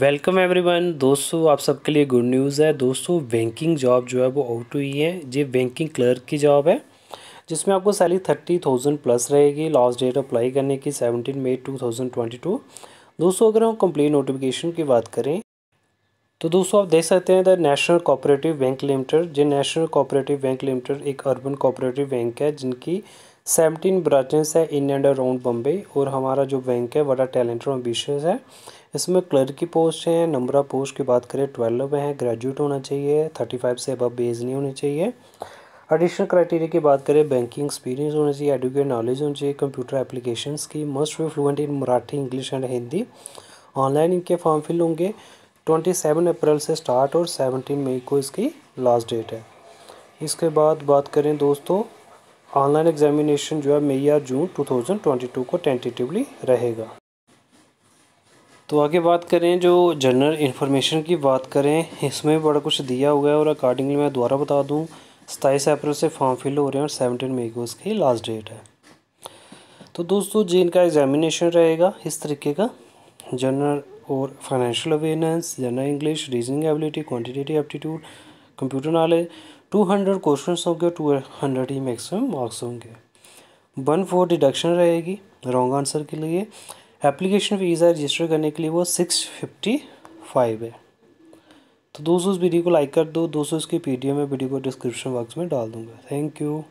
welcome everyone दोस्तों आप सबके लिए गुड न्यूज़ है दोस्तों बैंकिंग जॉब जो है वो आउट हुई है ये बैंकिंग क्लर्क की जॉब है जिसमें आपको सैलरी थर्टी थाउजेंड प्लस रहेगी लास्ट डेट अप्लाई करने की सेवनटीन मई टू थाउजेंड ट्वेंटी टू दोस्तों अगर हम कंप्लेन नोटिफिकेशन की बात करें तो दोस्तों आप देख सकते हैं the national cooperative bank limited जो नेशनल कोऑपरेटिव बैंक लिमिटेड एक अर्बन कोऑपरेटिव बैंक है जिनकी सेवनटीन ब्रांचेस है इन एंड अराउंड बम्बे और हमारा जो बैंक है बड़ा टैलेंट और एम्बिशियस है इसमें क्लर्क की पोस्ट है नंबरा पोस्ट की बात करें ट्वेल्व है ग्रेजुएट होना चाहिए थर्टी फाइव से अब बेज नहीं होनी चाहिए एडिशनल क्राइटेरिया की बात करें बैंकिंग एक्सपीरियंस होना चाहिए एडुकेट नॉलेज होनी चाहिए कंप्यूटर एप्लीकेशन की must we fluent in Marathi English and Hindi online इनके फॉर्म फिल होंगे ट्वेंटी सेवन अप्रैल से स्टार्ट और सेवनटीन मई को इसकी लास्ट डेट है इसके बाद बात करें दोस्तों ऑनलाइन एग्जामिनेशन जो है मई या जून 2022 को टेंटेटिवली रहेगा तो आगे बात करें जो जनरल इन्फॉर्मेशन की बात करें इसमें बड़ा कुछ दिया हुआ है और अकॉर्डिंगली मैं दोबारा बता दूं सताईस अप्रैल से फॉर्म फिल हो रहे हैं और सेवनटीन मई को इसकी लास्ट डेट है तो दोस्तों जी इनका एग्जामिनेशन रहेगा इस तरीके का जनरल और financial awareness general English reasoning ability quantitative aptitude computer knowledge two hundred question होंगे टू हंड्रेड ही मैक्सिमम मार्क्स होंगे वन फोर डिडक्शन रहेगी रॉन्ग आंसर के लिए एप्लीकेशन फ़ीस है रजिस्टर करने के लिए वो सिक्स फिफ्टी फाइव है तो दोस्तों इस वीडियो को लाइक कर दो दोस्तों इसकी पीडीएफ में वीडियो को डिस्क्रिप्शन बॉक्स में डाल दूंगा थैंक यू